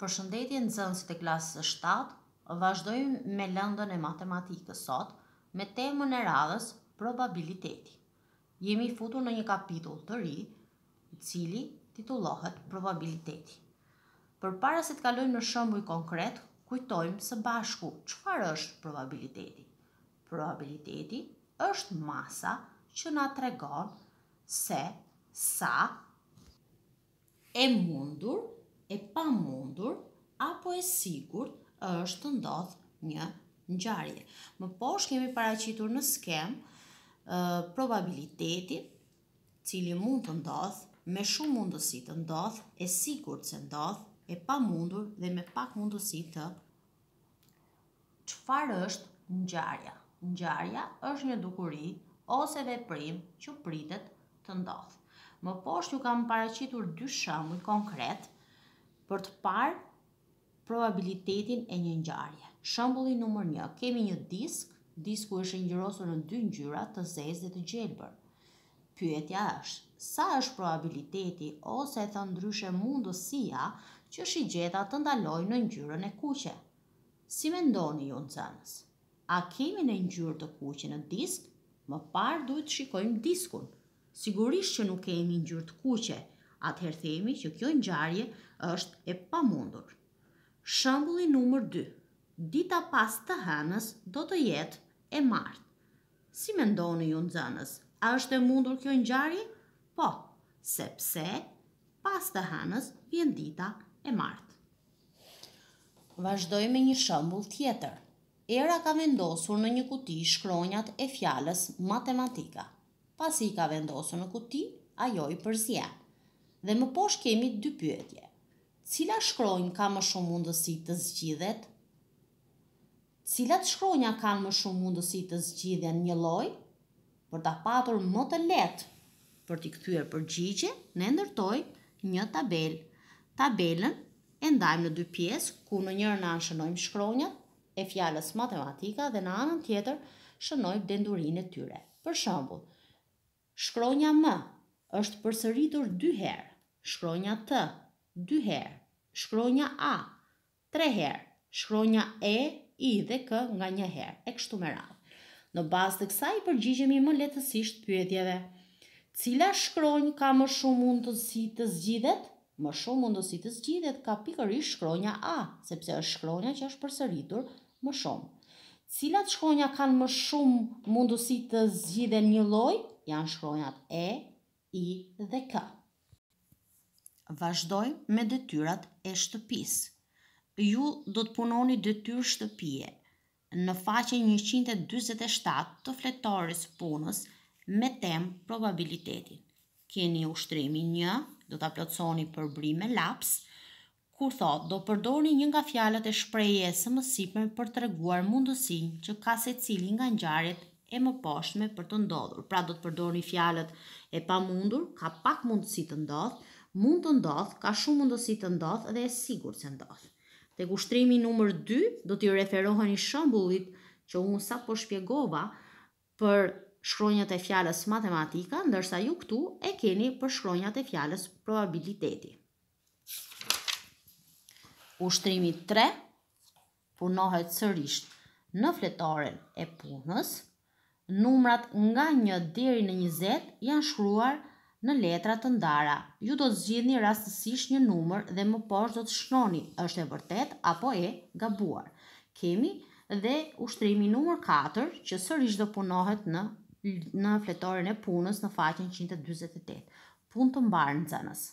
Për shëndetje në zënësit e klasës 7, vazhdojmë me lëndën e matematikës sot me temën e radhës probabiliteti. Jemi futur në një kapitull të ri, cili titullohet probabiliteti. Për para se të kalojmë në i konkret, kujtojmë së bashku qëfar është probabiliteti. Probabiliteti është masa që na tregon se sa e mundur e pamundur apo e sigur është të ndodh një ngjarje. Më poshtë kemi paraqitur në skem probabilitetin probabiliteti cili mund të ndodh, me shumë mundësi të ndodh, e sigurt se ndodh, e pamundur dhe me pak mundësi të çfarë është ngjarja? Ngjarja është një dukuri ose veprim që pritet të ndodh. Më poshtë ju kam paraqitur dy shembuj konkret për të parë probabilitetin e një ngjarje. Shembulli numër 1, kemi një disk, disku është ngjyrosur në dy ngjyra të zezë dhe të gjelbër. Pyetja është, sa është probabiliteti ose e thënë ndryshe mundësia që shigjeta të ndaloj në ngjyrën e kuqe? Si mendoni ju nxënës? A kemi në ngjyrë të kuqe në disk? Më parë duhet të shikojmë diskun. Sigurisht që nuk kemi ngjyrë të kuqe, atëherë themi që kjo ngjarje është e pamundur. Shëmbulli numër 2. Dita pas të hënës do të jetë e martë. Si me ndoni ju në zënës, a është e mundur kjo gjarje? Po, sepse pas të hënës vjen dita e martë. Vazhdoj me një shëmbull tjetër. Era ka vendosur në një kuti shkronjat e fjales matematika. Pas i ka vendosur në kuti, ajo i përzjenë dhe më poshtë kemi dy pyetje. Cila shkronjë ka më shumë mundësi të zgjidhet? Cilat shkronja kanë më shumë mundësi të zgjidhen një lloj? Për ta patur më të lehtë për t'i kthyer përgjigje, ne ndërtoj një tabelë. Tabelën e ndajmë në dy pjesë, ku në njërën anë shënojmë shkronjat e fjalës matematika dhe në anën tjetër shënojmë dendurinë e tyre. Për shembull, shkronja M është përsëritur 2 herë shkronja T, dy herë, shkronja A, tre herë, shkronja E, I dhe K nga një herë, e kështu me radhë. Në bazë të kësaj, përgjigjemi më letësisht pyetjeve. Cila shkronjë ka më shumë mundësi të zgjidhet? Më shumë mundësi të zgjidhet ka pikërisht shkronja A, sepse është shkronja që është përsëritur më shumë. Cilat shkronja kanë më shumë mundësi të zgjidhen një lloj? Janë shkronjat E, I dhe K vazhdoj me detyrat e shtëpis. Ju do të punoni detyr shtëpije në faqen 127 të fletorës punës me tem probabilitetin. Keni ushtrimi një, do të aplotsoni për bri me laps, kur thot do përdoni një nga fjalët e shpreje së mësipën për të reguar mundësin që ka se cili nga njarit e më poshtme për të ndodhur. Pra do të përdoni fjalët e pa mundur, ka pak mundësi të ndodhë, mund të ndodh, ka shumë mundësi të ndodh dhe e sigur se ndodh. Tek kushtrimi numër 2 do t'i referohen i shëmbullit që unë sa po shpjegova për shkronjët e fjales matematika, ndërsa ju këtu e keni për shkronjët e fjales probabiliteti. Ushtrimi 3 punohet sërrisht në fletoren e punës, numrat nga një diri në 20 janë shkruar në letra të ndara. Ju do të zgjidhni rastësisht një numër dhe më poshtë do të shnoni është e vërtet apo e gabuar. Kemi dhe ushtrimi numër 4 që sërish do punohet në në fletorin e punës në faqen 128. Punë të mbarë në zanës.